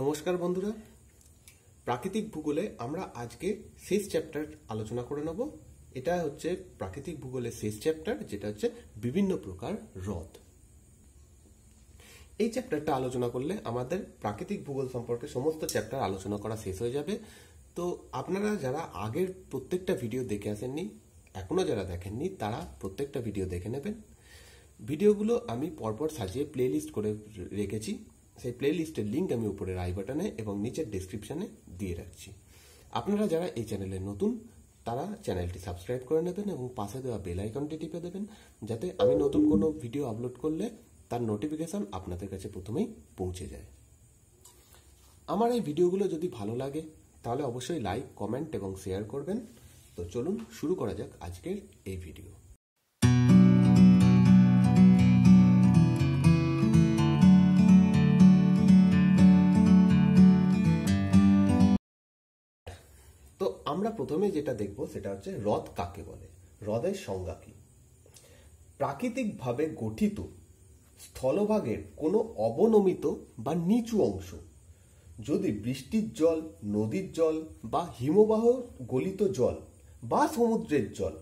নমস্কার বন্ধুরা প্রাকৃতিক ভূগোলে আমরা আজকে শেষ চ্যাপ্টার আলোচনা করে নেব এটা হচ্ছে প্রাকৃতিক ভূগোলের শেষ চ্যাপ্টার যেটা হচ্ছে বিভিন্ন প্রকার হ্রদ এই চ্যাপ্টারটা আলোচনা করলে আমাদের প্রাকৃতিক ভূগোল সম্পর্কে সমস্ত চ্যাপ্টার আলোচনা করা শেষ হয়ে যাবে তো আপনারা যারা আগের প্রত্যেকটা ভিডিও দেখে আসেননি এখনও যারা দেখেননি তারা প্রত্যেকটা ভিডিও দেখে নেবেন ভিডিওগুলো আমি পরপর সাজিয়ে লিস্ট করে রেখেছি সেই প্লেলিস্টের লিঙ্ক আমি উপরের আই বাটনে এবং নিচের ডিসক্রিপশানে দিয়ে রাখছি আপনারা যারা এই চ্যানেলে নতুন তারা চ্যানেলটি সাবস্ক্রাইব করে নেবেন এবং পাশে দেওয়া বেল আইকনটি টিপে দেবেন যাতে আমি নতুন কোনো ভিডিও আপলোড করলে তার নোটিফিকেশান আপনাদের কাছে প্রথমেই পৌঁছে যায় আমার এই ভিডিওগুলো যদি ভালো লাগে তাহলে অবশ্যই লাইক কমেন্ট এবং শেয়ার করবেন তো চলুন শুরু করা যাক আজকের এই ভিডিও প্রথমে যেটা দেখব সেটা হচ্ছে হ্রদ কাকে বলে হ্রদের সংজ্ঞা কি প্রাকৃতিকভাবে গঠিত স্থলভাগের কোনো অবনমিত বা নিচু অংশ যদি বৃষ্টির জল নদীর জল বা হিমবাহ গলিত জল বা সমুদ্রের জল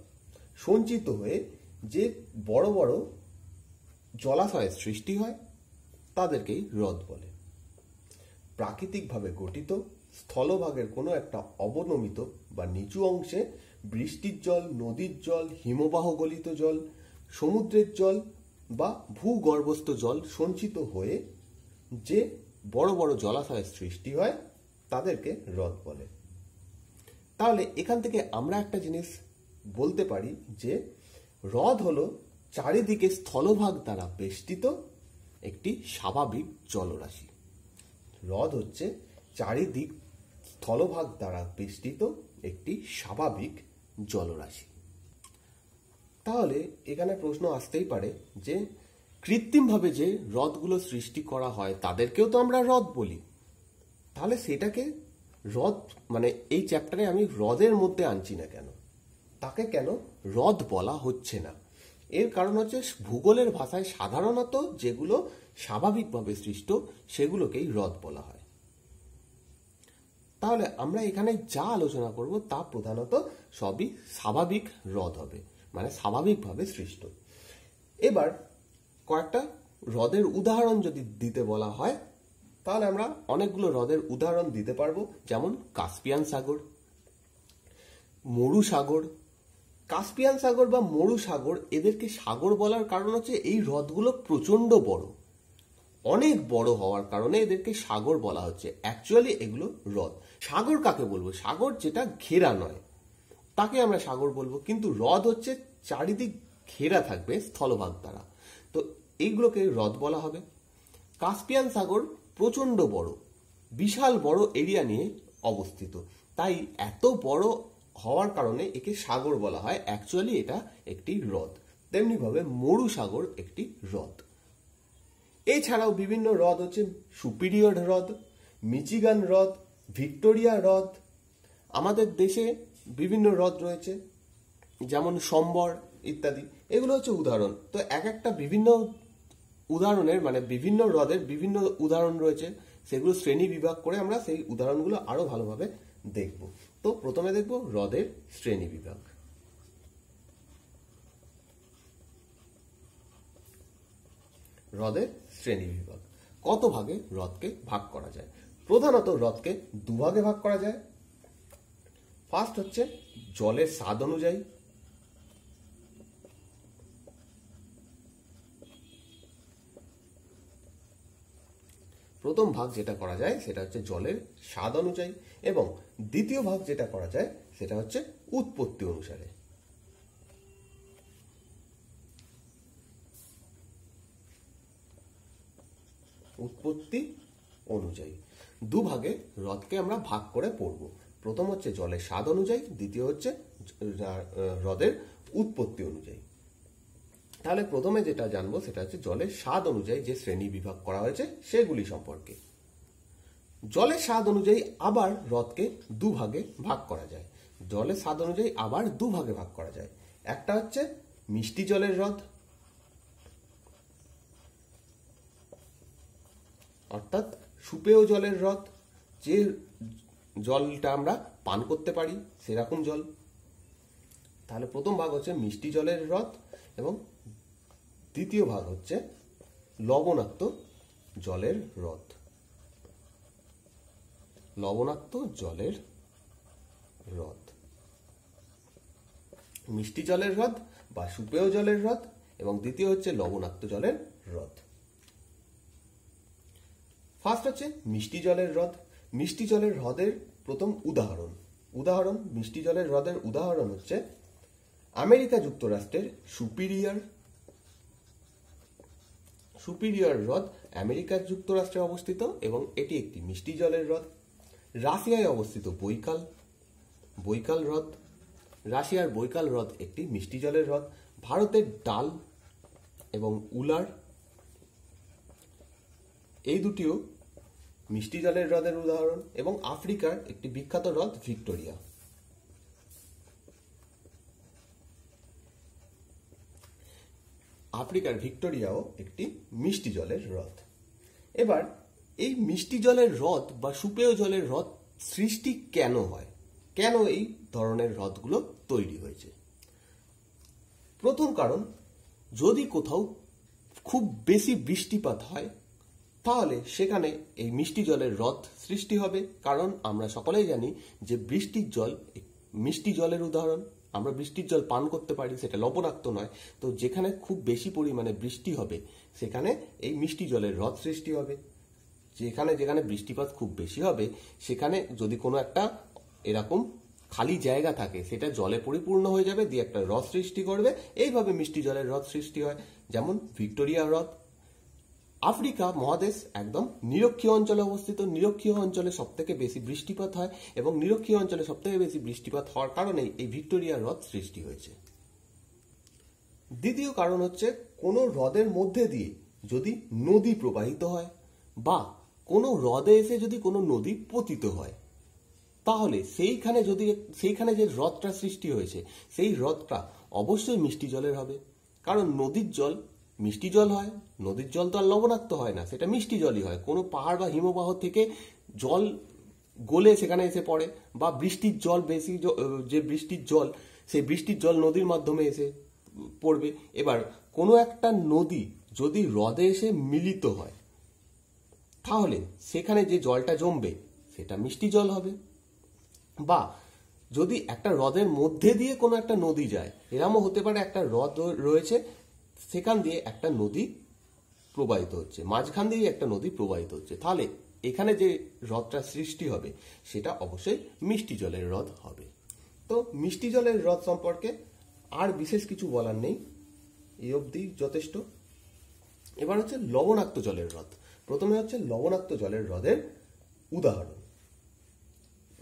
সঞ্চিত হয়ে যে বড় বড় জলাশয়ের সৃষ্টি হয় তাদেরকেই হ্রদ বলে প্রাকৃতিকভাবে গঠিত স্থলভাগের কোনো একটা অবনমিত বা নিচু অংশে বৃষ্টির জল নদীর জল হিমবাহ গলিত জল সমুদ্রের জল বা ভূগর্ভস্থ জল সঞ্চিত হয়ে যে বড় বড় জলাশয়ের সৃষ্টি হয় তাদেরকে হ্রদ বলে তাহলে এখান থেকে আমরা একটা জিনিস বলতে পারি যে হ্রদ হলো চারিদিকে স্থলভাগ দ্বারা বেষ্টিত একটি স্বাভাবিক জলরাশি হ্রদ হচ্ছে চারিদিক স্থলভাগ দ্বারা বেষ্টিত একটি স্বাভাবিক জলরাশি তাহলে এখানে প্রশ্ন আসতেই পারে যে কৃত্রিমভাবে যে হ্রদগুলো সৃষ্টি করা হয় তাদেরকেও তো আমরা হ্রদ বলি তাহলে সেটাকে হ্রদ মানে এই চ্যাপ্টারে আমি হ্রদের মধ্যে আনছি না কেন তাকে কেন হ্রদ বলা হচ্ছে না এর কারণ হচ্ছে ভূগোলের ভাষায় সাধারণত যেগুলো স্বাভাবিকভাবে সৃষ্ট সেগুলোকেই হ্রদ বলা হয় তাহলে আমরা এখানে যা আলোচনা করব তা প্রধানত সবই স্বাভাবিক হ্রদ হবে মানে স্বাভাবিকভাবে সৃষ্ট এবার কয়েকটা হ্রদের উদাহরণ যদি দিতে বলা হয় তাহলে আমরা অনেকগুলো হ্রদের উদাহরণ দিতে পারবো যেমন কাস্পিয়ান সাগর মরু সাগর কাস্পিয়ান সাগর বা মরু সাগর এদেরকে সাগর বলার কারণ হচ্ছে এই হ্রদগুলো প্রচণ্ড বড় অনেক বড় হওয়ার কারণে এদেরকে সাগর বলা হচ্ছে অ্যাকচুয়ালি এগুলো হ্রদ সাগর কাকে বলবো সাগর যেটা ঘেরা নয় তাকে আমরা সাগর বলবো কিন্তু হ্রদ হচ্ছে চারিদিক ঘেরা থাকবে স্থলভাগ দ্বারা তো এইগুলোকে হ্রদ বলা হবে কাস্পিয়ান সাগর প্রচণ্ড বড় বিশাল বড় এরিয়া নিয়ে অবস্থিত তাই এত বড় হওয়ার কারণে একে সাগর বলা হয় অ্যাকচুয়ালি এটা একটি হ্রদ তেমনিভাবে মরু সাগর একটি হ্রদ এছাড়াও বিভিন্ন হ্রদ হচ্ছে সুপিরিয়র হ্রদ মিচিগান হ্রদ ভিক্টোরিয়া হ্রদ আমাদের দেশে বিভিন্ন হ্রদ রয়েছে যেমন সম্বর ইত্যাদি এগুলো হচ্ছে উদাহরণ তো এক একটা বিভিন্ন উদাহরণের মানে বিভিন্ন হ্রদের বিভিন্ন উদাহরণ রয়েছে সেগুলো শ্রেণী বিভাগ করে আমরা সেই উদাহরণগুলো আরো ভালোভাবে দেখব তো প্রথমে দেখব হ্রদের শ্রেণী বিভাগ হ্রদের শ্রেণী বিভাগ কত ভাগে হ্রদকে ভাগ করা যায় প্রধানত হ্রদকে দুভাগে ভাগ করা যায় ফার্স্ট হচ্ছে জলের স্বাদ অনুযায়ী প্রথম ভাগ যেটা করা যায় সেটা হচ্ছে জলের স্বাদ অনুযায়ী এবং দ্বিতীয় ভাগ যেটা করা যায় সেটা হচ্ছে উৎপত্তি অনুসারে উৎপত্তি অনুযায়ী দুভাগে হ্রদকে আমরা ভাগ করে পড়ব প্রথম হচ্ছে জলের স্বাদ অনুযায়ী দ্বিতীয় হচ্ছে হ্রদের উৎপত্তি অনুযায়ী তাহলে প্রথমে যেটা জানবো সেটা হচ্ছে জলের স্বাদ অনুযায়ী যে শ্রেণী বিভাগ করা হয়েছে সেগুলি সম্পর্কে জলের স্বাদ অনুযায়ী আবার হ্রদকে দুভাগে ভাগ করা যায় জলের স্বাদ অনুযায়ী আবার দুভাগে ভাগ করা যায় একটা হচ্ছে মিষ্টি জলের হ্রদ অর্থাৎ সুপেয় জলের হ্রদ যে জলটা আমরা পান করতে পারি সেরকম জল তাহলে প্রথম ভাগ হচ্ছে মিষ্টি জলের হ্রদ এবং দ্বিতীয় ভাগ হচ্ছে লবণাক্ত জলের হ্রদ লবণাক্ত জলের হ্রদ মিষ্টি জলের হ্রদ বা সুপেয় জলের হ্রদ এবং দ্বিতীয় হচ্ছে লবণাক্ত জলের হ্রদ ফার্স্ট হচ্ছে মিষ্টি জলের হ্রদ মিষ্টি জলের হ্রদের প্রথম উদাহরণ উদাহরণ মিষ্টি জলের হ্রদের উদাহরণ হচ্ছে আমেরিকা যুক্তরাষ্ট্রের সুপিরিয়ার সুপিরিয়র হ্রদ আমেরিকা যুক্তরাষ্ট্রে অবস্থিত এবং এটি একটি মিষ্টি জলের হ্রদ রাশিয়ায় অবস্থিত বৈকাল বৈকাল হ্রদ রাশিয়ার বৈকাল হ্রদ একটি মিষ্টি জলের হ্রদ ভারতের ডাল এবং উলার এই দুটিও মিষ্টি জলের হ্রদের উদাহরণ এবং আফ্রিকার একটি বিখ্যাত হ্রদ ভিক্টোরিয়া আফ্রিকার ভিক্টোরিয়াও একটি মিষ্টি জলের হ্রদ এবার এই মিষ্টি জলের হ্রদ বা সুপেয় জলের হ্রদ সৃষ্টি কেন হয় কেন এই ধরনের হ্রদগুলো তৈরি হয়েছে প্রথম কারণ যদি কোথাও খুব বেশি বৃষ্টিপাত হয় তাহলে সেখানে এই মিষ্টি জলের হ্রদ সৃষ্টি হবে কারণ আমরা সকলেই জানি যে বৃষ্টির জল মিষ্টি জলের উদাহরণ আমরা বৃষ্টির জল পান করতে পারি সেটা লবণাক্ত নয় তো যেখানে খুব বেশি পরিমাণে বৃষ্টি হবে সেখানে এই মিষ্টি জলের হ্রদ সৃষ্টি হবে যেখানে যেখানে বৃষ্টিপাত খুব বেশি হবে সেখানে যদি কোনো একটা এরকম খালি জায়গা থাকে সেটা জলে পরিপূর্ণ হয়ে যাবে দিয়ে একটা হ্রদ সৃষ্টি করবে এইভাবে মিষ্টি জলের হ্রদ সৃষ্টি হয় যেমন ভিক্টোরিয়া হ্রদ আফ্রিকা মহাদেশ একদম নিরক্ষীয় অঞ্চলে অবস্থিত নিরক্ষীয় অঞ্চলে সব থেকে বেশি বৃষ্টিপাত হয় এবং নিরক্ষীয় অঞ্চলে সব থেকে বেশি বৃষ্টিপাত হওয়ার কারণেই এই ভিক্টোরিয়া হ্রদ সৃষ্টি হয়েছে দ্বিতীয় কারণ হচ্ছে কোনো হ্রদের মধ্যে দিয়ে যদি নদী প্রবাহিত হয় বা কোনো হ্রদে এসে যদি কোনো নদী পতিত হয় তাহলে সেইখানে যদি সেইখানে যে হ্রদটা সৃষ্টি হয়েছে সেই হ্রদটা অবশ্যই মিষ্টি জলের হবে কারণ নদীর জল মিষ্টি জল হয় নদীর জল তো আর লবণাক্ত হয় না সেটা মিষ্টি জলই হয় কোনো পাহাড় বা হিমবাহ থেকে জল গলে সেখানে এসে পড়ে বা বৃষ্টির জল বেশি যে বৃষ্টির জল সেই বৃষ্টির জল নদীর মাধ্যমে এসে পড়বে এবার কোনো একটা নদী যদি হ্রদে এসে মিলিত হয় তাহলে সেখানে যে জলটা জমবে সেটা মিষ্টি জল হবে বা যদি একটা হ্রদের মধ্যে দিয়ে কোনো একটা নদী যায় এরমও হতে পারে একটা হ্রদ রয়েছে সেখান দিয়ে একটা নদী প্রবাহিত হচ্ছে মাঝখান দিয়েই একটা নদী প্রবাহিত হচ্ছে তাহলে এখানে যে হ্রদটা সৃষ্টি হবে সেটা অবশ্যই মিষ্টি জলের হ্রদ হবে তো মিষ্টি জলের হ্রদ সম্পর্কে আর বিশেষ কিছু বলার নেই এই অবধি যথেষ্ট এবার হচ্ছে লবণাক্ত জলের হ্রদ প্রথমে হচ্ছে লবণাক্ত জলের হ্রদের উদাহরণ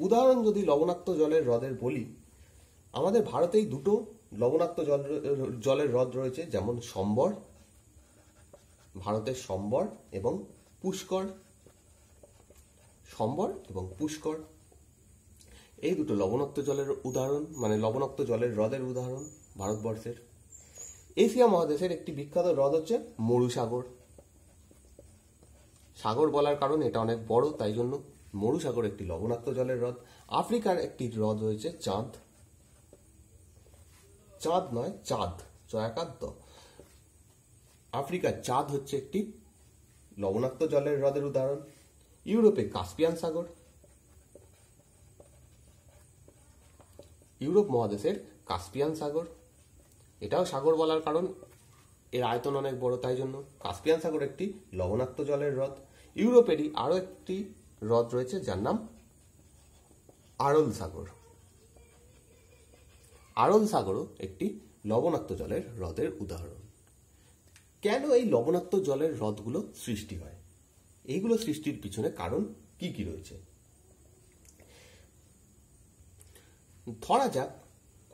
উদাহরণ যদি লবণাক্ত জলের হ্রদের বলি আমাদের ভারতেই দুটো লবণাক্ত জল জলের হ্রদ রয়েছে যেমন সম্বর ভারতের সম্বর এবং পুষ্কর সম্বর এবং পুষ্কর এই দুটো লবণাক্ত জলের উদাহরণ মানে লবণাক্ত জলের হ্রদের উদাহরণ ভারতবর্ষের এশিয়া মহাদেশের একটি বিখ্যাত হ্রদ হচ্ছে মরুসাগর সাগর বলার কারণ এটা অনেক বড় তাই জন্য মরুসাগর একটি লবণাক্ত জলের হ্রদ আফ্রিকার একটি হ্রদ রয়েছে চাঁদ চাঁদ নয় চাঁদ চয়াকান্ত আফ্রিকার চাঁদ হচ্ছে একটি লবণাক্ত জলের হ্রদের উদাহরণ ইউরোপে কাস্পিয়ান সাগর ইউরোপ মহাদেশের কাস্পিয়ান সাগর এটাও সাগর বলার কারণ এর আয়তন অনেক বড় তাই জন্য কাস্পিয়ান সাগর একটি লবণাক্ত জলের হ্রদ ইউরোপেরই আরও একটি হ্রদ রয়েছে যার নাম আরল সাগর আরন সাগরও একটি লবণাক্ত জলের হ্রদের উদাহরণ কেন এই লবণাক্ত জলের হ্রদগুলো সৃষ্টি হয় এইগুলো সৃষ্টির পিছনে কারণ কি কি রয়েছে ধরা যাক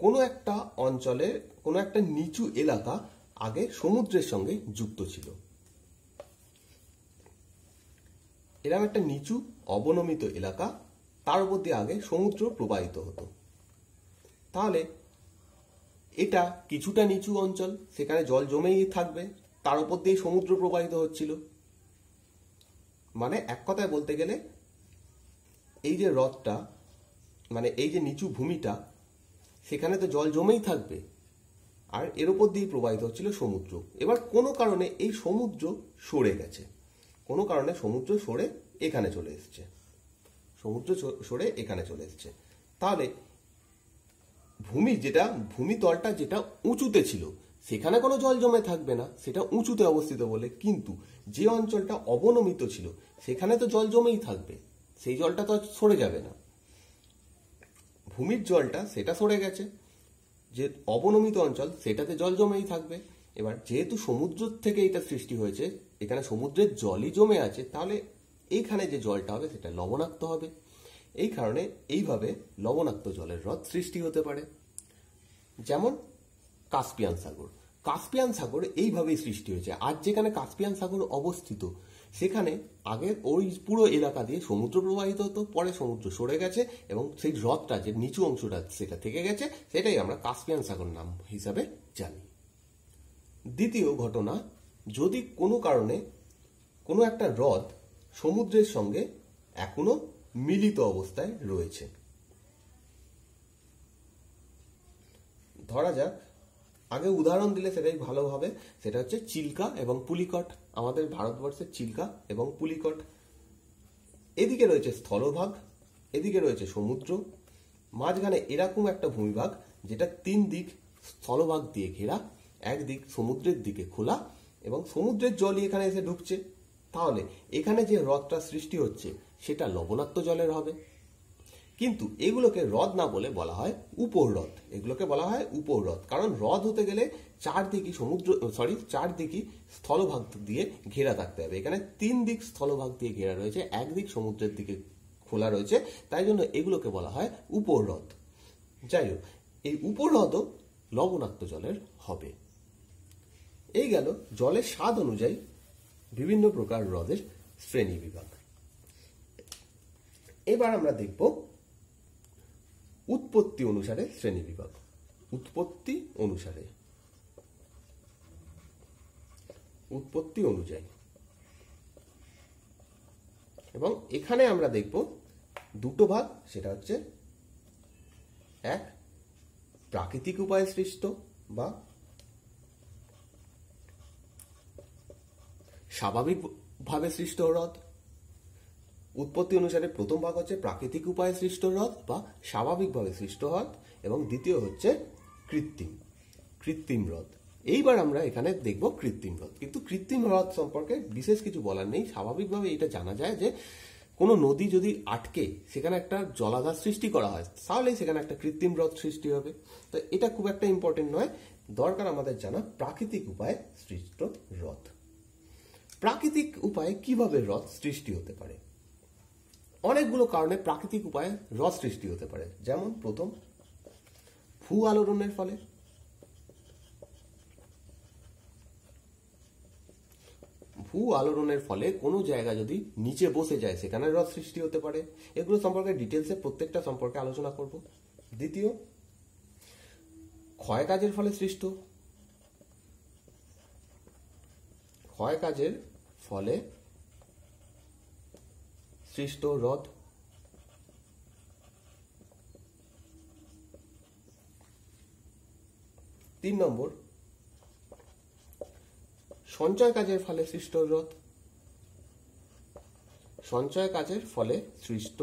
কোনো একটা অঞ্চলে কোনো একটা নিচু এলাকা আগে সমুদ্রের সঙ্গে যুক্ত ছিল এরকম একটা নিচু অবনমিত এলাকা তার উপর দিয়ে আগে সমুদ্র প্রবাহিত হতো তাহলে এটা কিছুটা নিচু অঞ্চল সেখানে জল জমেই থাকবে তার উপর দিয়ে সমুদ্র প্রবাহিত হচ্ছিল মানে এক কথায় বলতে গেলে এই যে হ্রদটা মানে এই যে নিচু ভূমিটা সেখানে তো জল জমেই থাকবে আর এর ওপর দিয়েই প্রবাহিত হচ্ছিল সমুদ্র এবার কোনো কারণে এই সমুদ্র সরে গেছে কোনো কারণে সমুদ্র সরে এখানে চলে এসছে সমুদ্র সরে এখানে চলে এসছে তাহলে ভূমি যেটা ভূমিতলটা যেটা উঁচুতে ছিল সেখানে কোনো জল জমে থাকবে না সেটা উঁচুতে অবস্থিত বলে কিন্তু যে অঞ্চলটা অবনমিত ছিল সেখানে তো জল জমেই থাকবে সেই জলটা তো সরে যাবে না ভূমির জলটা সেটা সরে গেছে যে অবনমিত অঞ্চল সেটাতে জল জমেই থাকবে এবার যেহেতু সমুদ্র থেকে এটা সৃষ্টি হয়েছে এখানে সমুদ্রের জলই জমে আছে তাহলে এইখানে যে জলটা হবে সেটা লবণাক্ত হবে এই কারণে এইভাবে লবণাক্ত জলের হ্রদ সৃষ্টি হতে পারে যেমন কাস্পিয়ান সাগর কাস্পিয়ান সাগর এইভাবেই সৃষ্টি হয়েছে আজ যেখানে কাস্পিয়ান সাগর অবস্থিত সেখানে আগে ওই পুরো এলাকা দিয়ে সমুদ্র প্রবাহিত হতো পরে সমুদ্র সরে গেছে এবং সেই হ্রদটা যে নিচু অংশটা সেটা থেকে গেছে সেটাই আমরা কাস্পিয়ান সাগর নাম হিসাবে জানি দ্বিতীয় ঘটনা যদি কোনো কারণে কোনো একটা হ্রদ সমুদ্রের সঙ্গে এখনো মিলিত অবস্থায় রয়েছে ধরা যাক আগে উদাহরণ দিলে সেটাই ভালো হবে সেটা হচ্ছে চিল্কা এবং পুলিকট আমাদের ভারতবর্ষের চিল্কা এবং পুলিকট এদিকে রয়েছে স্থলভাগ এদিকে রয়েছে সমুদ্র মাঝখানে এরকম একটা ভূমিভাগ যেটা তিন দিক স্থলভাগ দিয়ে ঘেরা একদিক সমুদ্রের দিকে খোলা এবং সমুদ্রের জলই এখানে এসে ঢুকছে তাহলে এখানে যে হ্রদটা সৃষ্টি হচ্ছে সেটা লবণাক্ত জলের হবে কিন্তু এগুলোকে হ্রদ না বলে বলা হয় উপহ্রদ এগুলোকে বলা হয় উপহ্রদ কারণ হ্রদ হতে গেলে চারদিকে সমুদ্র সরি চারদিকে স্থলভাগ দিয়ে ঘেরা থাকতে হবে এখানে তিন দিক স্থলভাগ দিয়ে ঘেরা রয়েছে একদিক সমুদ্রের দিকে খোলা রয়েছে তাই জন্য এগুলোকে বলা হয় উপহ্রদ যাই হোক এই উপহ্রদও লবণাক্ত জলের হবে এই গেল জলের স্বাদ অনুযায়ী বিভিন্ন প্রকার হ্রদের শ্রেণী বিভাগ এবার আমরা দেখব উৎপত্তি অনুসারে শ্রেণী বিভাগ উৎপত্তি অনুসারে উৎপত্তি অনুযায়ী এবং এখানে আমরা দেখব দুটো ভাগ সেটা হচ্ছে এক প্রাকৃতিক উপায়ে সৃষ্ট বা স্বাভাবিকভাবে সৃষ্ট হ্রদ উৎপত্তি অনুসারে প্রথম ভাগ হচ্ছে প্রাকৃতিক উপায়ে সৃষ্ট হ্রদ বা স্বাভাবিকভাবে সৃষ্ট হ্রদ এবং দ্বিতীয় হচ্ছে কৃত্রিম কৃত্রিম হ্রদ এইবার আমরা এখানে দেখব কৃত্রিম হ্রদ কিন্তু কৃত্রিম হ্রদ সম্পর্কে বিশেষ কিছু বলার নেই স্বাভাবিকভাবে এটা জানা যায় যে কোনো নদী যদি আটকে সেখানে একটা জলাধার সৃষ্টি করা হয় তাহলেই সেখানে একটা কৃত্রিম হ্রদ সৃষ্টি হবে তো এটা খুব একটা ইম্পর্টেন্ট নয় দরকার আমাদের জানা প্রাকৃতিক উপায়ে সৃষ্ট হ্রদ প্রাকৃতিক উপায়ে কিভাবে হ্রদ সৃষ্টি হতে পারে অনেকগুলো কারণে প্রাকৃতিক উপায়ে হ্রদ সৃষ্টি হতে পারে যেমন প্রথম ভূ আলোড়নের ফলে ভূ আলোড়নের ফলে কোনো জায়গা যদি নিচে বসে যায় সেখানে রস সৃষ্টি হতে পারে এগুলো সম্পর্কে ডিটেলসে প্রত্যেকটা সম্পর্কে আলোচনা করব দ্বিতীয় ক্ষয় কাজের ফলে সৃষ্ট ক্ষয় কাজের ফলে সৃষ্ট হ্রদ তিন নম্বর সঞ্চয় কাজের ফলে সৃষ্ট হ্রদ সঞ্চয় কাজের ফলে সৃষ্ট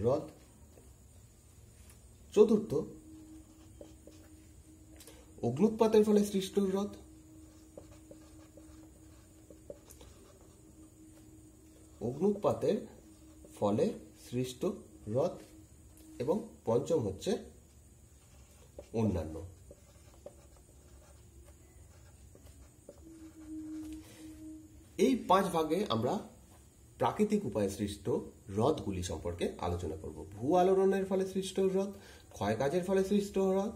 হ্রদ চতুর্থ অগ্নুৎপাতের ফলে সৃষ্ট হ্রদ অগ্নুৎপাতের ফলে সৃষ্ট হ্রদ এবং পঞ্চম হচ্ছে অন্যান্য এই পাঁচ ভাগে আমরা প্রাকৃতিক উপায়ে সৃষ্ট হ্রদগুলি সম্পর্কে আলোচনা করব ভূ আলোড়নের ফলে সৃষ্ট হ্রদ ক্ষয় কাজের ফলে সৃষ্ট হ্রদ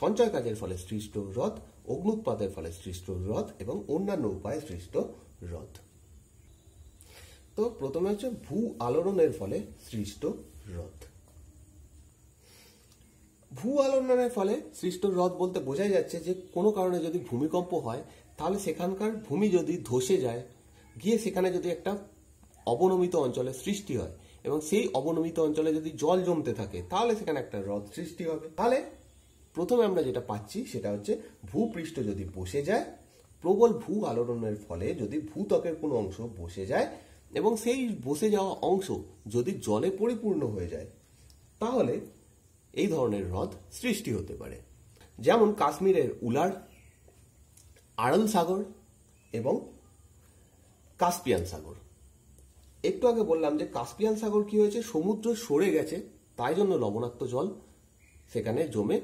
সঞ্চয় কাজের ফলে সৃষ্ট হ্রদ অগ্নুৎপাতের ফলে সৃষ্ট হ্রদ এবং অন্যান্য উপায়ে সৃষ্ট হ্রদ তো প্রথমে হচ্ছে ভূ আলোড়নের ফলে সৃষ্ট হ্রদ ভূ আলোড়নের ফলে সৃষ্ট হ্রদ বলতে বোঝাই যাচ্ছে যে কোনো কারণে যদি ভূমিকম্প হয় তাহলে সেখানকার ভূমি যদি ধসে যায় গিয়ে সেখানে যদি একটা অবনমিত অঞ্চলে সৃষ্টি হয় এবং সেই অবনমিত অঞ্চলে যদি জল জমতে থাকে তাহলে সেখানে একটা হ্রদ সৃষ্টি হবে তাহলে প্রথমে আমরা যেটা পাচ্ছি সেটা হচ্ছে ভূপৃষ্ঠ যদি বসে যায় প্রবল ভূ আলোড়নের ফলে যদি ভূত্বকের কোনো অংশ বসে যায় এবং সেই বসে যাওয়া অংশ যদি জলে পরিপূর্ণ হয়ে যায় তাহলে এই ধরনের হ্রদ সৃষ্টি হতে পারে যেমন কাশ্মীরের উলার আরল সাগর এবং কাস্পিয়ান সাগর একটু আগে বললাম যে কাস্পিয়ান সাগর কি হয়েছে সমুদ্র সরে গেছে তাই জন্য লবণাক্ত জল সেখানে জমে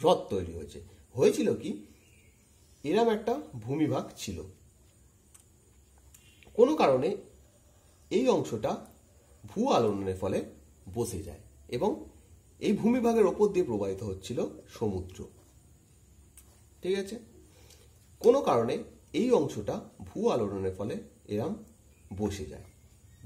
হ্রদ তৈরি হয়েছে হয়েছিল কি এরম একটা ভূমিভাগ ছিল কোনো কারণে এই অংশটা ভূ আলোড়নের ফলে বসে যায় এবং এই ভূমিভাগের ওপর দিয়ে প্রবাহিত হচ্ছিল সমুদ্র ঠিক আছে কোনো কারণে এই অংশটা ভূ আলোড়নের ফলে এরম বসে যায়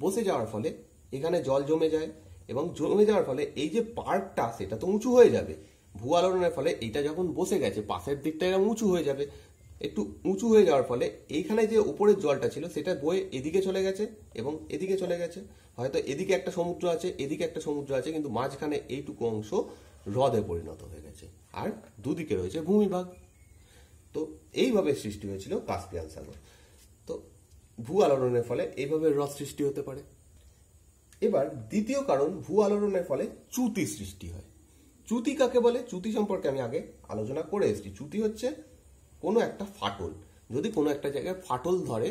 বসে যাওয়ার ফলে এখানে জল জমে যায় এবং জমে যাওয়ার ফলে এই যে পার্কটা সেটা তো উঁচু হয়ে যাবে ভূ আলোড়নের ফলে এইটা যখন বসে গেছে পাশের দিকটা এরকম উঁচু হয়ে যাবে একটু উঁচু হয়ে যাওয়ার ফলে এইখানে যে উপরের জলটা ছিল সেটা বয়ে এদিকে চলে গেছে এবং এদিকে চলে গেছে হয়তো এদিকে একটা সমুদ্র আছে এদিকে একটা সমুদ্র আছে কিন্তু মাঝখানে এইটুকু অংশ হ্রদে পরিণত হয়ে গেছে আর দুদিকে রয়েছে ভূমিভাগ তো এইভাবে সৃষ্টি হয়েছিল কাস্পিয়ান সাগর তো ভূ আলোড়নের ফলে এইভাবে হ্রদ সৃষ্টি হতে পারে এবার দ্বিতীয় কারণ ভূ আলোড়নের ফলে চ্যুতি সৃষ্টি হয় চ্যুতি কাকে বলে চ্যুতি সম্পর্কে আমি আগে আলোচনা করে এসেছি চ্যুতি হচ্ছে কোনো একটা ফাটল যদি কোনো একটা জায়গায় ফাটল ধরে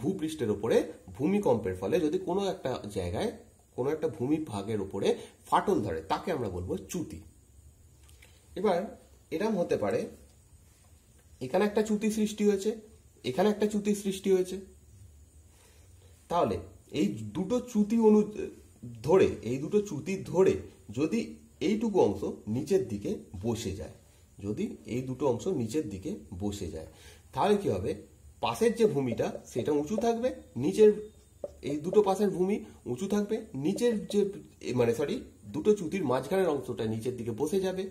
ভূপৃষ্ঠের ওপরে ভূমিকম্পের ফলে যদি কোনো একটা জায়গায় কোনো একটা ভূমিভাগের ওপরে ফাটল ধরে তাকে আমরা বলবো চ্যুতি এবার এরম হতে পারে এখানে একটা চ্যুতি সৃষ্টি হয়েছে এখানে একটা চ্যুতি সৃষ্টি হয়েছে তাহলে এই দুটো চ্যুতি অনু ধরে এই দুটো চুতি ধরে যদি এইটুকু অংশ নিচের দিকে বসে যায় যদি এই দুটো অংশ নিচের দিকে বসে যায় তাহলে কি হবে পাশের যে ভূমিটা সেটা উঁচু থাকবে নিচের এই দুটো পাশের ভূমি উঁচু থাকবে নিচের যে মানে সরি দুটো চুতির মাঝখানের অংশটা নিচের দিকে বসে যাবে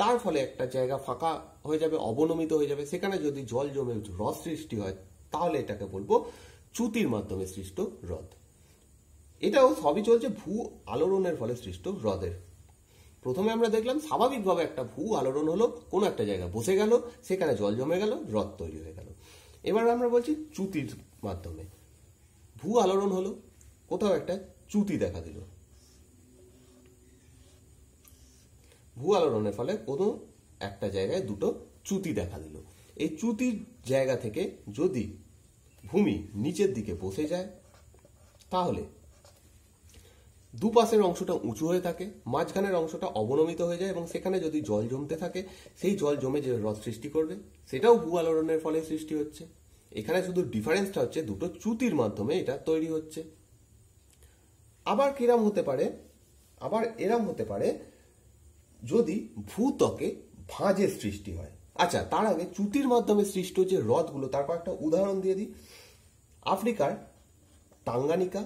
তার ফলে একটা জায়গা ফাঁকা হয়ে যাবে অবনমিত হয়ে যাবে সেখানে যদি জল জমে হ্রদ সৃষ্টি হয় তাহলে এটাকে বলবো চুতির মাধ্যমে সৃষ্ট হ্রদ এটাও সবই চলছে ভূ আলোড়নের ফলে সৃষ্ট হ্রদের প্রথমে আমরা দেখলাম স্বাভাবিকভাবে একটা ভূ আলোড়ন হলো কোনো একটা জায়গা বসে গেল সেখানে জল জমে গেল হ্রদ তৈরি হয়ে গেল এবার আমরা বলছি চুতির মাধ্যমে ভূ আলোড়ন হলো কোথাও একটা চুতি দেখা দিল ভূ আলোড়নের ফলে কোনো একটা জায়গায় দুটো চুতি দেখা দিল এই চুতির জায়গা থেকে যদি ভূমি নিচের দিকে বসে যায় তাহলে দুপাশের অংশটা উঁচু হয়ে থাকে মাঝখানের অংশটা অবনমিত হয়ে যায় এবং সেখানে যদি জল জমতে থাকে সেই জল জমে যে হ্রদ সৃষ্টি করবে সেটাও ভূ আলোড়নের ফলে সৃষ্টি হচ্ছে এখানে শুধু ডিফারেন্সটা হচ্ছে দুটো চুতির মাধ্যমে এটা তৈরি হচ্ছে আবার কিরাম হতে পারে আবার এরাম হতে পারে যদি ভূতকে ভাঁজের সৃষ্টি হয় আচ্ছা তার আগে চুতির মাধ্যমে সৃষ্ট যে হ্রদগুলো তারপর একটা উদাহরণ দিয়ে দিই আফ্রিকার তাঙ্গানিকা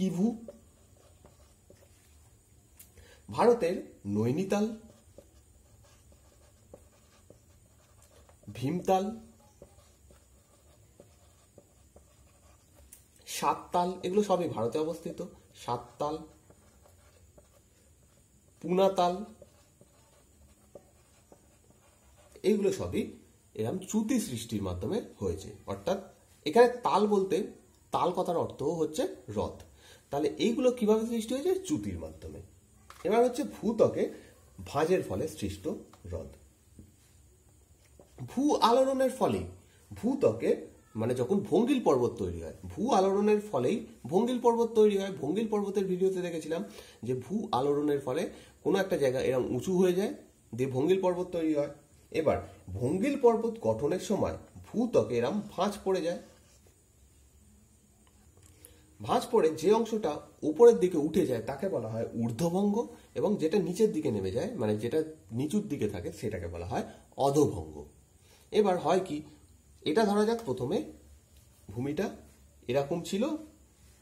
কিভু ভারতের নৈনিতাল ভীমতাল সাততাল এগুলো সবই ভারতে অবস্থিত সাততাল পুনাতাল এইগুলো সবই এরকম চ্যুতি সৃষ্টির মাধ্যমে হয়েছে অর্থাৎ এখানে তাল বলতে তাল কথার অর্থ হচ্ছে রথ তাহলে এইগুলো কিভাবে সৃষ্টি হয়েছে চ্যুতির মাধ্যমে এবার হচ্ছে ভূতকে ভাঁজের ফলে সৃষ্ট হ্রদ ভূ আলোড়নের ফলেই ভূতকে মানে যখন ভঙ্গিল পর্বত তৈরি হয় ভূ আলোড়নের ফলেই ভঙ্গিল পর্বত তৈরি হয় ভঙ্গিল পর্বতের ভিডিওতে দেখেছিলাম যে ভূ আলোড়নের ফলে কোনো একটা জায়গা এরকম উঁচু হয়ে যায় দিয়ে ভঙ্গিল পর্বত তৈরি হয় এবার ভঙ্গিল পর্বত গঠনের সময় ভূতকে এরম ভাঁজ পড়ে যায় ভাঁজ পড়ে যে অংশটা উপরের দিকে উঠে যায় তাকে বলা হয় ঊর্ধ্বভঙ্গ এবং যেটা নিচের দিকে নেমে যায় মানে যেটা নিচুর দিকে থাকে সেটাকে বলা হয় অধভঙ্গ এবার হয় কি এটা ধরা যাক প্রথমে ভূমিটা এরকম ছিল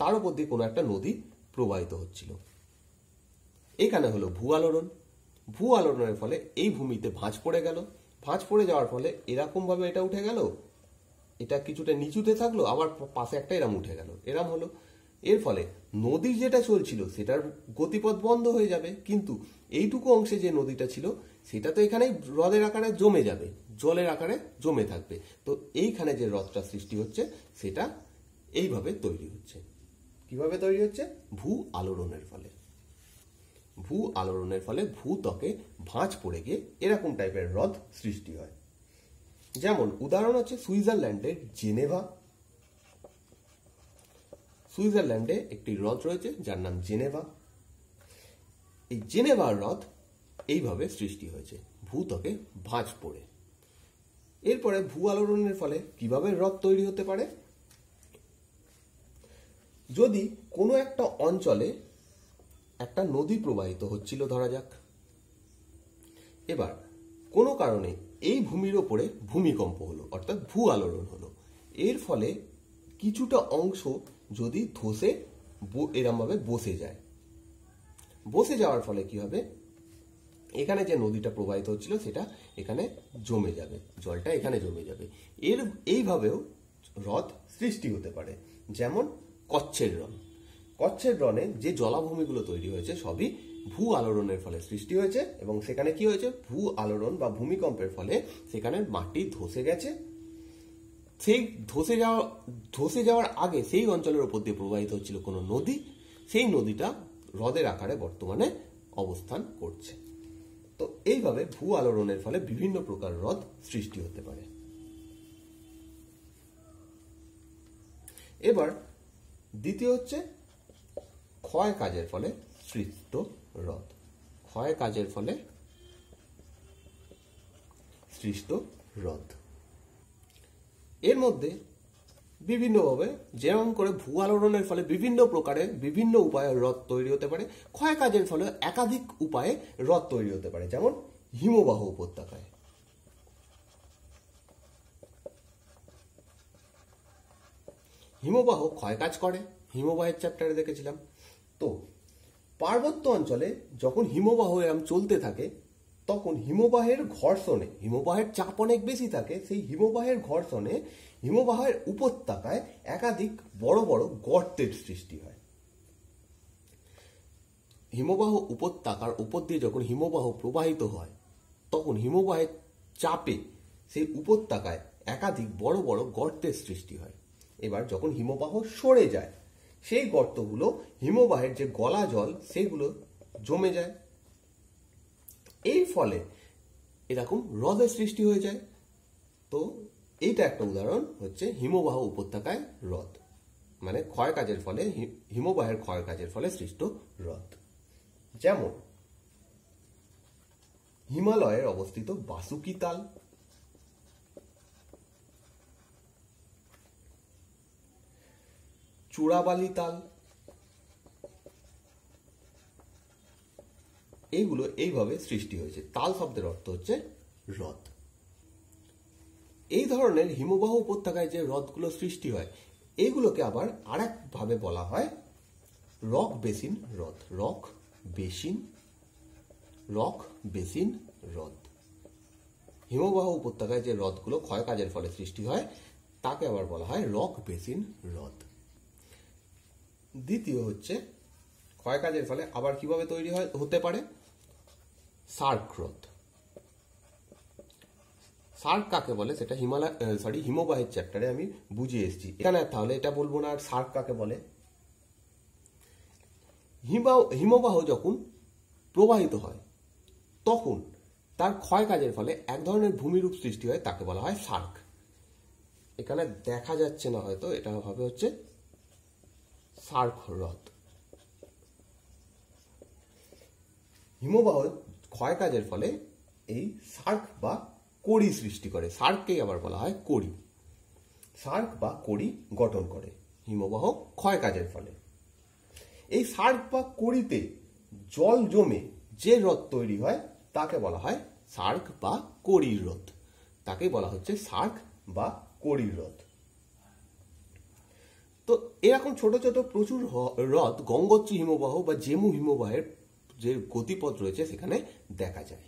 তার উপর দিয়ে কোনো একটা নদী প্রবাহিত হচ্ছিল এখানে হলো ভূ আলোড়ন ভূ আলোড়নের ফলে এই ভূমিতে ভাঁজ পড়ে গেল ভাঁজ পড়ে যাওয়ার ফলে এরকমভাবে এটা উঠে গেল এটা কিছুটা নিচুতে থাকলো আবার পাশে একটা এরাম উঠে গেল এরাম হলো এর ফলে নদীর যেটা চলছিল সেটার গতিপথ বন্ধ হয়ে যাবে কিন্তু এইটুকু অংশে যে নদীটা ছিল সেটা তো এখানেই হ্রদের আকারে জমে যাবে জলের আকারে জমে থাকবে তো এইখানে যে হ্রদটা সৃষ্টি হচ্ছে সেটা এইভাবে তৈরি হচ্ছে কিভাবে তৈরি হচ্ছে ভূ আলোড়নের ফলে ভূ আলোড়নের ফলে ভূত্বকে ভাঁজ পড়ে গিয়ে এরকম টাইপের হ্রদ সৃষ্টি হয় যেমন উদাহরণ হচ্ছে সুইজারল্যান্ডের জেনেভা সুইজারল্যান্ডে একটি হ্রদ রয়েছে যার নাম জেনেভা এই জেনেভার হ্রদ এইভাবে সৃষ্টি হয়েছে ভূতকে ভাঁজ পড়ে এরপরে ভূ আলোড়নের ফলে কিভাবে হ্রদ তৈরি হতে পারে যদি কোনো একটা অঞ্চলে একটা নদী প্রবাহিত হচ্ছিল ধরা যাক এবার কোনো কারণে এই ভূমির ওপরে ভূমিকম্প হলো অর্থাৎ ভূ আলোড়ন হলো এর ফলে কিছুটা অংশ যদি ধসে এরমভাবে বসে যায় বসে যাওয়ার ফলে কি হবে এখানে যে নদীটা প্রবাহিত হচ্ছিল সেটা এখানে জমে যাবে জলটা এখানে জমে যাবে এর এইভাবেও হ্রদ সৃষ্টি হতে পারে যেমন কচ্ছের রণ কচ্ছের রণে যে জলাভূমিগুলো তৈরি হয়েছে সবই ভূ আলোড়নের ফলে সৃষ্টি হয়েছে এবং সেখানে কি হয়েছে ভূ আলোড়ন বা ভূমিকম্পের ফলে সেখানে মাটি ধসে গেছে সেই ধসে যাওয়া ধসে যাওয়ার আগে সেই অঞ্চলের উপর দিয়ে প্রবাহিত হচ্ছিল কোনো নদী সেই নদীটা হ্রদের আকারে বর্তমানে অবস্থান করছে তো এইভাবে ভূ আলোড়নের ফলে বিভিন্ন প্রকার হ্রদ সৃষ্টি হতে পারে এবার দ্বিতীয় হচ্ছে ক্ষয় কাজের ফলে সৃষ্ট হ্রদ ক্ষয় কাজের ফলে সৃষ্ট হ্রদ এর মধ্যে বিভিন্নভাবে যেমন করে ভূ আলোড়নের ফলে বিভিন্ন প্রকারে বিভিন্ন উপায়ে হ্রদ তৈরি হতে পারে ক্ষয় কাজের ফলে একাধিক উপায়ে হ্রদ তৈরি হতে পারে যেমন হিমবাহ উপত্যকায় হিমবাহ ক্ষয় কাজ করে হিমবাহের চ্যাপ্টারে দেখেছিলাম তো পার্বত্য অঞ্চলে যখন হিমবাহ এরম চলতে থাকে তখন হিমবাহের ঘর্ষণে হিমবাহের চাপ অনেক বেশি থাকে সেই হিমবাহের ঘর্ষণে হিমবাহের উপত্যকায় একাধিক বড় বড় গর্তের সৃষ্টি হয় হিমবাহ উপত্যকার উপর দিয়ে যখন হিমবাহ প্রবাহিত হয় তখন হিমবাহের চাপে সেই উপত্যকায় একাধিক বড় বড় গর্তের সৃষ্টি হয় এবার যখন হিমবাহ সরে যায় সেই গর্তগুলো হিমবাহের যে গলা জল সেগুলো জমে যায় ফলে এরকম হ্রদের সৃষ্টি হয়ে যায় তো এইটা একটা উদাহরণ হচ্ছে হিমবাহ উপত্যকায় হ্রদ মানে ক্ষয় কাজের ফলে হিমবাহের ক্ষয় কাজের ফলে সৃষ্ট হ্রদ যেমন হিমালয়ের অবস্থিত বাসুকি তাল চূড়াবালি তাল এইগুলো এইভাবে সৃষ্টি হয়েছে তাল শব্দের অর্থ হচ্ছে হ্রদ এই ধরনের হিমবাহ উপত্যকায় যে হ্রদগুলো সৃষ্টি হয় এইগুলোকে আবার আর ভাবে বলা হয় রক বেসিন হ্রদ রক বেসিন রক বেসিন হ্রদ হিমবাহ উপত্যকায় যে হ্রদগুলো ক্ষয়কাজের ফলে সৃষ্টি হয় তাকে আবার বলা হয় রক বেসিন হ্রদ দ্বিতীয় হচ্ছে ক্ষয়কাজের ফলে আবার কিভাবে তৈরি হয় হতে পারে সার্ক হ্রদ সার্ক কাকে বলে সেটা হিমালয় সরি হিমবাহের চ্যাপ্টারে আমি বুঝিয়ে এসেছি এখানে তাহলে এটা বলবো না আর সার্ক কাকে বলে হিমবাহ যখন প্রবাহিত হয় তখন তার ক্ষয় কাজের ফলে এক ধরনের ভূমিরূপ সৃষ্টি হয় তাকে বলা হয় সার্ক এখানে দেখা যাচ্ছে না হয়তো এটা হবে হচ্ছে সার্ক হ্রদ হিমবাহ ক্ষয় কাজের ফলে এই সার্ক বা কড়ি সৃষ্টি করে সার্ককেই আবার বলা হয় কড়ি সার্ক বা কড়ি গঠন করে হিমবাহ ক্ষয় কাজের ফলে এই সার্ক বা কড়িতে জল জমে যে হ্রদ তৈরি হয় তাকে বলা হয় সার্ক বা কড়ির হ্রদ তাকে বলা হচ্ছে সার্ক বা কড়ির হ্রদ তো এরকম ছোট ছোট প্রচুর হ্রদ গঙ্গোত্রী হিমবাহ বা জেমু হিমবাহের যে গতিপথ রয়েছে সেখানে দেখা যায়